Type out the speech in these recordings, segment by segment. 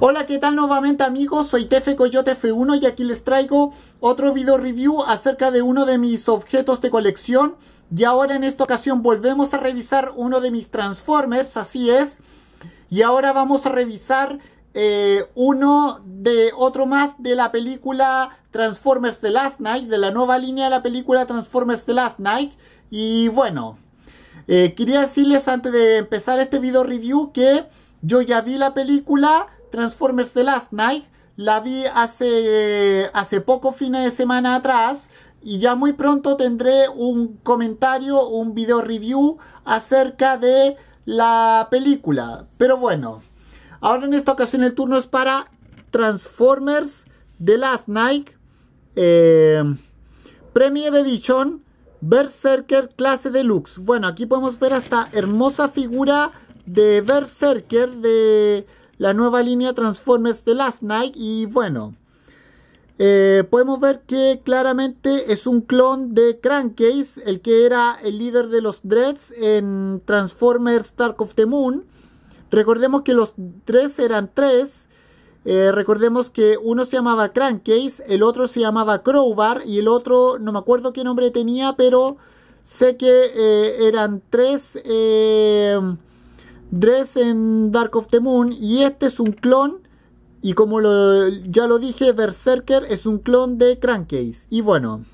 Hola, ¿qué tal nuevamente amigos? Soy Tefe Coyote F1 y aquí les traigo otro video review acerca de uno de mis objetos de colección. Y ahora en esta ocasión volvemos a revisar uno de mis Transformers, así es. Y ahora vamos a revisar eh, uno de otro más de la película Transformers The Last Night, de la nueva línea de la película Transformers The Last Night. Y bueno, eh, quería decirles antes de empezar este video review que yo ya vi la película Transformers The Last Night. La vi hace, hace poco fines de semana atrás y ya muy pronto tendré un comentario, un video review acerca de la película. Pero bueno, ahora en esta ocasión el turno es para Transformers The Last Night Premiere eh, Premier Edition Berserker Clase Deluxe. Bueno, aquí podemos ver esta hermosa figura de Berserker de la nueva línea Transformers de Last Night y bueno, eh, podemos ver que claramente es un clon de Crankcase, el que era el líder de los Dreads en Transformers Dark of the Moon. Recordemos que los tres eran tres. Eh, recordemos que uno se llamaba Crankcase, el otro se llamaba Crowbar y el otro no me acuerdo qué nombre tenía, pero sé que eh, eran tres. Dress en Dark of the Moon. Y este es un clon. Y como ya lo dije, Berserker es un clon de Crankcase. Y bueno.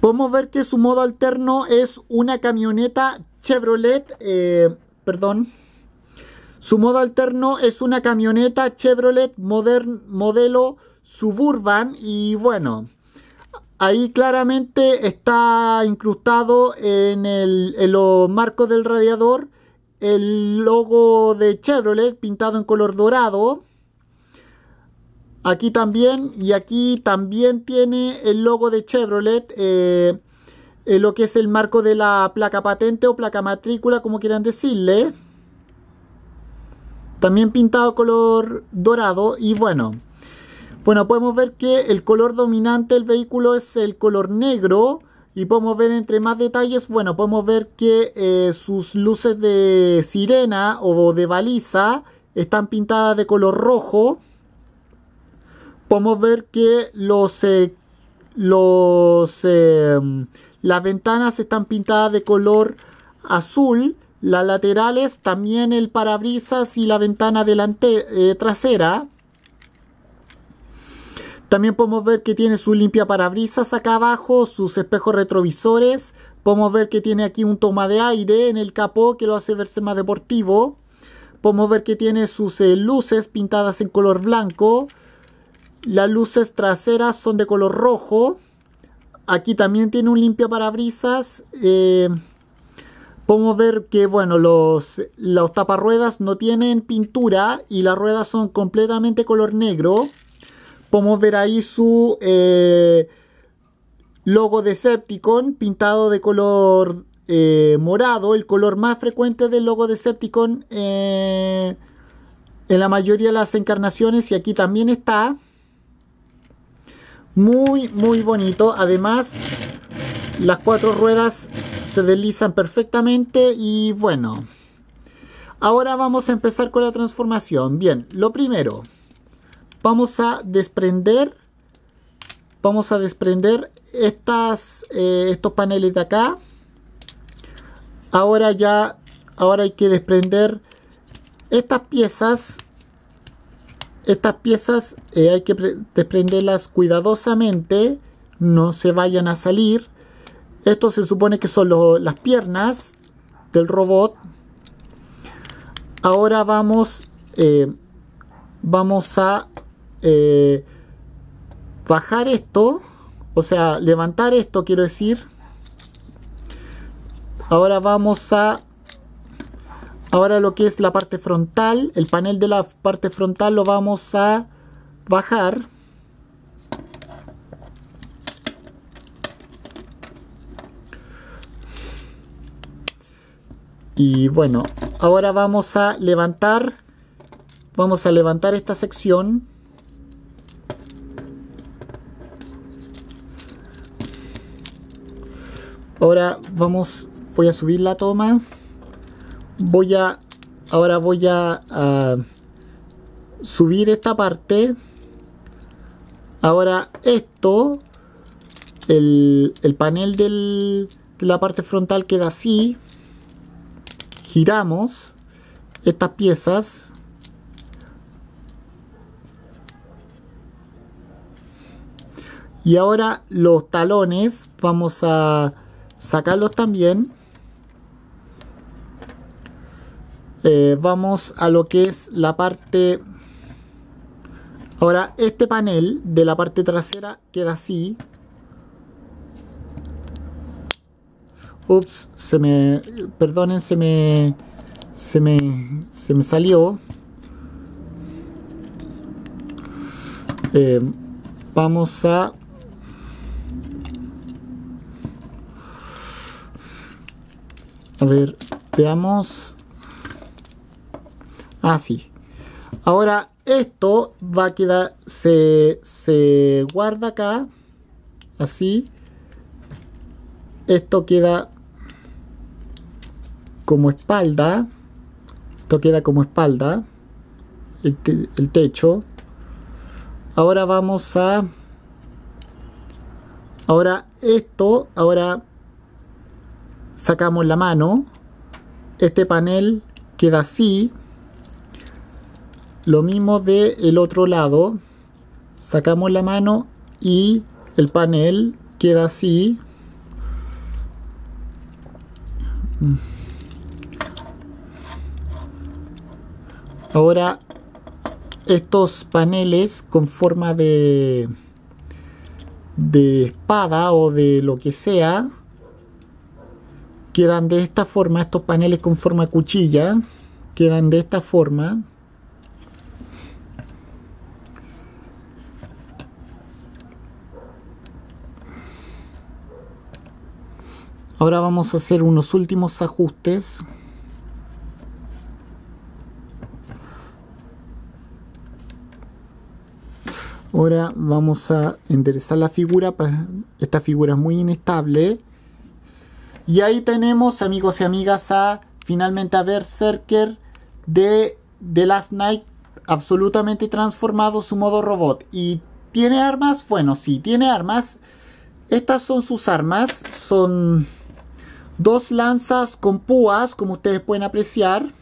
Podemos ver que su modo alterno es una camioneta Chevrolet. Eh, perdón. Su modo alterno es una camioneta Chevrolet modern, modelo Suburban. Y bueno. Ahí claramente está incrustado en, el, en los marcos del radiador el logo de Chevrolet pintado en color dorado. Aquí también, y aquí también tiene el logo de Chevrolet, eh, eh, lo que es el marco de la placa patente o placa matrícula, como quieran decirle. También pintado color dorado y bueno. Bueno, podemos ver que el color dominante del vehículo es el color negro y podemos ver entre más detalles, bueno, podemos ver que eh, sus luces de sirena o de baliza están pintadas de color rojo. Podemos ver que los, eh, los, eh, las ventanas están pintadas de color azul. Las laterales, también el parabrisas y la ventana trasera. También podemos ver que tiene su limpia parabrisas acá abajo, sus espejos retrovisores. Podemos ver que tiene aquí un toma de aire en el capó que lo hace verse más deportivo. Podemos ver que tiene sus eh, luces pintadas en color blanco. Las luces traseras son de color rojo. Aquí también tiene un limpia parabrisas. Eh, podemos ver que bueno, los, los taparruedas no tienen pintura y las ruedas son completamente color negro. Podemos ver ahí su eh, logo logo Decepticon pintado de color eh, morado, el color más frecuente del logo de eh, en la mayoría de las encarnaciones y aquí también está. Muy, muy bonito. Además, las cuatro ruedas se deslizan perfectamente y bueno. Ahora vamos a empezar con la transformación. Bien, lo primero vamos a desprender vamos a desprender estas, eh, estos paneles de acá ahora ya ahora hay que desprender estas piezas estas piezas eh, hay que desprenderlas cuidadosamente no se vayan a salir esto se supone que son las piernas del robot ahora vamos eh, vamos a eh, bajar esto, o sea, levantar esto, quiero decir. Ahora vamos a... Ahora lo que es la parte frontal, el panel de la parte frontal lo vamos a bajar. Y bueno, ahora vamos a levantar, vamos a levantar esta sección Ahora vamos, voy a subir la toma. Voy a, ahora voy a, subir esta parte. Ahora esto, el, panel de la parte frontal queda así. Giramos estas piezas. Y ahora los talones vamos a sacarlos también. Eh, vamos a lo que es la parte... Ahora, este panel de la parte trasera queda así. Ups, se me... Perdonen, se me... Se me... Se me salió. Eh, vamos a A ver, veamos. Así. Ah, ahora esto va a quedar, se, se guarda acá, así. Esto queda como espalda. Esto queda como espalda. El, el techo. Ahora vamos a... Ahora esto, ahora sacamos la mano, este panel queda así, lo mismo del el otro lado, sacamos la mano y el panel queda así. Ahora estos paneles con forma de, de espada o de lo que sea quedan de esta forma, estos paneles con forma cuchilla, quedan de esta forma. Ahora vamos a hacer unos últimos ajustes. Ahora vamos a enderezar la figura. Esta figura es muy inestable. Y ahí tenemos, amigos y amigas, a finalmente a Berserker de The Last Night absolutamente transformado su modo robot. ¿Y tiene armas? Bueno, sí, tiene armas. Estas son sus armas. Son dos lanzas con púas, como ustedes pueden apreciar.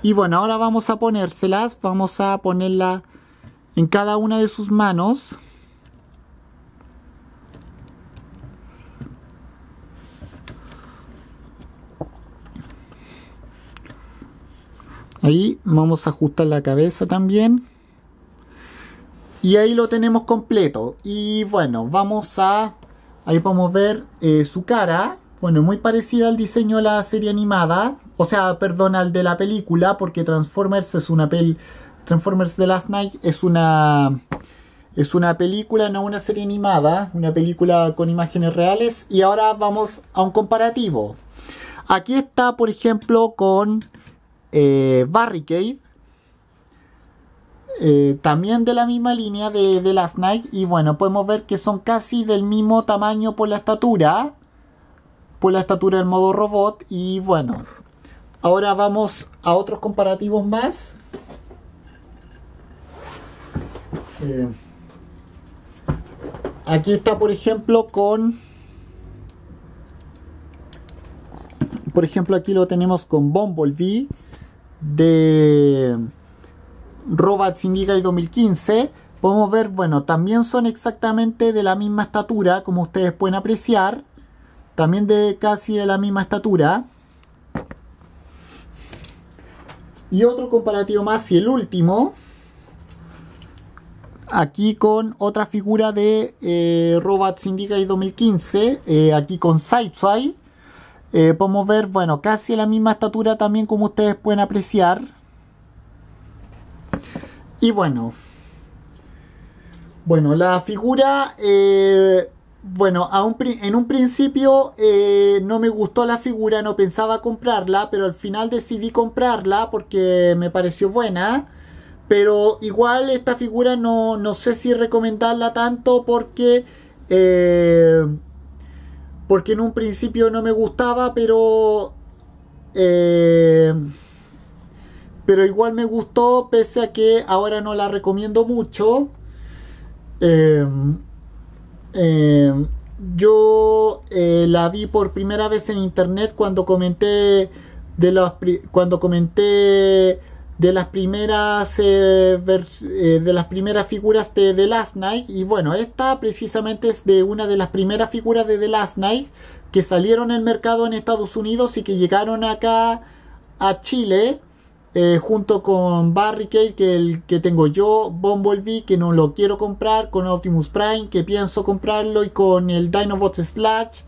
Y bueno, ahora vamos a ponérselas. Vamos a ponerla en cada una de sus manos. Ahí vamos a ajustar la cabeza también. Y ahí lo tenemos completo. Y bueno, vamos a... Ahí podemos ver eh, su cara. Bueno, muy parecida al diseño de la serie animada. O sea, perdón, al de la película. Porque Transformers es una pel Transformers The Last Night es una... Es una película, no una serie animada. Una película con imágenes reales. Y ahora vamos a un comparativo. Aquí está, por ejemplo, con eh, Barricade. Eh, también de la misma línea de, las night Y bueno, podemos ver que son casi del mismo tamaño por la estatura. Por la estatura del modo robot. Y bueno. Ahora vamos a otros comparativos más. Eh, aquí está, por ejemplo, con. Por ejemplo, aquí lo tenemos con Bumblebee de Robot y 2015 podemos ver, bueno, también son exactamente de la misma estatura, como ustedes pueden apreciar. También de casi de la misma estatura. Y otro comparativo más, y el último. Aquí con otra figura de eh, indica y 2015. aquí con Sideswipe. Eh, podemos ver, bueno, casi la misma estatura también como ustedes pueden apreciar. Y bueno. Bueno, la figura... Eh, bueno, en un principio eh, no me gustó la figura, no pensaba comprarla, pero al final decidí comprarla porque me pareció buena. Pero igual esta figura no, no sé si recomendarla tanto porque porque en un principio no me gustaba, pero... Eh, pero igual me gustó, pese a que ahora no la recomiendo mucho. Em, em, yo eh, la vi por primera vez en internet cuando comenté de los, cuando comenté de las primeras eh, eh, de las primeras figuras de The Last Night y bueno esta precisamente es de una de las primeras figuras de The Last Night que salieron al mercado en Estados Unidos y que llegaron acá a Chile eh, junto con Barricade que el que tengo yo Bumblebee que no lo quiero comprar con Optimus Prime que pienso comprarlo y con el Dinobot Slash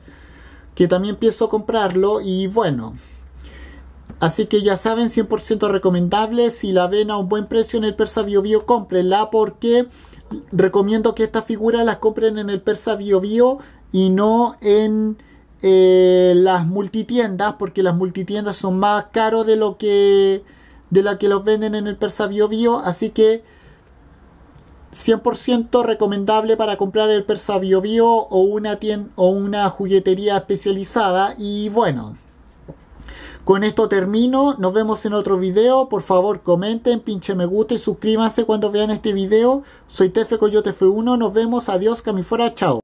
que también pienso comprarlo y bueno Así que ya saben, 100% recomendable. Si la ven a un buen precio en el Persa Bio Bio, cómprenla porque recomiendo que estas figuras las compren en el Persa Bio Bio y no en eh, las multitiendas porque las multitiendas son más caros de lo que de la que los venden en el Persa Bio Bio. Así que 100% recomendable para comprar el Persa Bio Bio o una, o una juguetería especializada. Y bueno. Con esto termino, nos vemos en otro video, por favor comenten, pinche me gusta y suscríbanse cuando vean este video. Soy Tefe Coyote F1, nos vemos, adiós, camifora, chao.